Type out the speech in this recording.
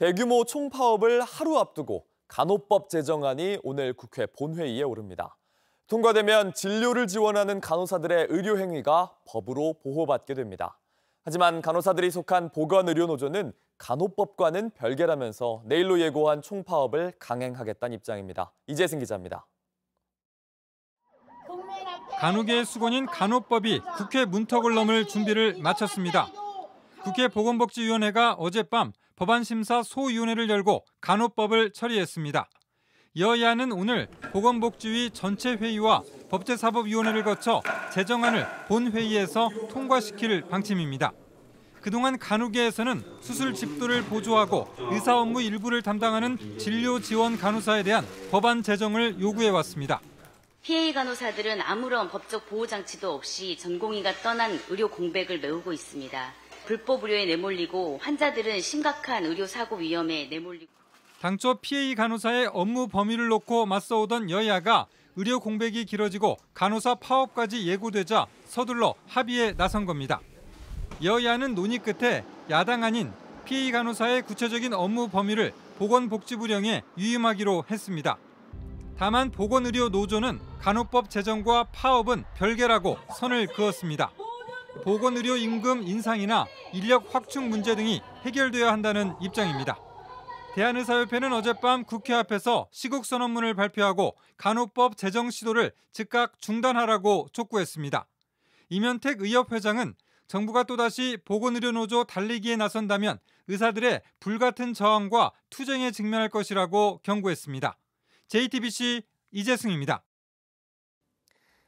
대규모 총파업을 하루 앞두고 간호법 제정안이 오늘 국회 본회의에 오릅니다. 통과되면 진료를 지원하는 간호사들의 의료 행위가 법으로 보호받게 됩니다. 하지만 간호사들이 속한 보건의료노조는 간호법과는 별개라면서 내일로 예고한 총파업을 강행하겠다는 입장입니다. 이재승 기자입니다. 간호계의 수건인 간호법이 국회 문턱을 넘을 준비를 마쳤습니다. 국회 보건복지위원회가 어젯밤 법안심사 소위원회를 열고 간호법을 처리했습니다. 여야는 오늘 보건복지위 전체 회의와 법제사법위원회를 거쳐 제정안을 본회의에서 통과시킬 방침입니다. 그동안 간호계에서는 수술 집도를 보조하고 의사 업무 일부를 담당하는 진료 지원 간호사에 대한 법안 제정을 요구해 왔습니다. 피해 간호사들은 아무런 법적 보호 장치도 없이 전공의가 떠난 의료 공백을 메우고 있습니다. 불법 의료에 내몰리고 환자들은 심각한 의료 사고 위험에 내몰리고 당초 PA 간호사의 업무 범위를 놓고 맞서오던 여야가 의료 공백이 길어지고 간호사 파업까지 예고되자 서둘러 합의에 나선 겁니다. 여야는 논의 끝에 야당 아닌 PA 간호사의 구체적인 업무 범위를 보건복지부령에 유임하기로 했습니다. 다만 보건의료 노조는 간호법 제정과 파업은 별개라고 선을 그었습니다. 보건의료 임금 인상이나 인력 확충 문제 등이 해결돼야 한다는 입장입니다. 대한의사협회는 어젯밤 국회 앞에서 시국 선언문을 발표하고 간호법 제정 시도를 즉각 중단하라고 촉구했습니다. 이면택 의협회장은 정부가 또다시 보건의료노조 달리기에 나선다면 의사들의 불같은 저항과 투쟁에 직면할 것이라고 경고했습니다. JTBC 이재승입니다.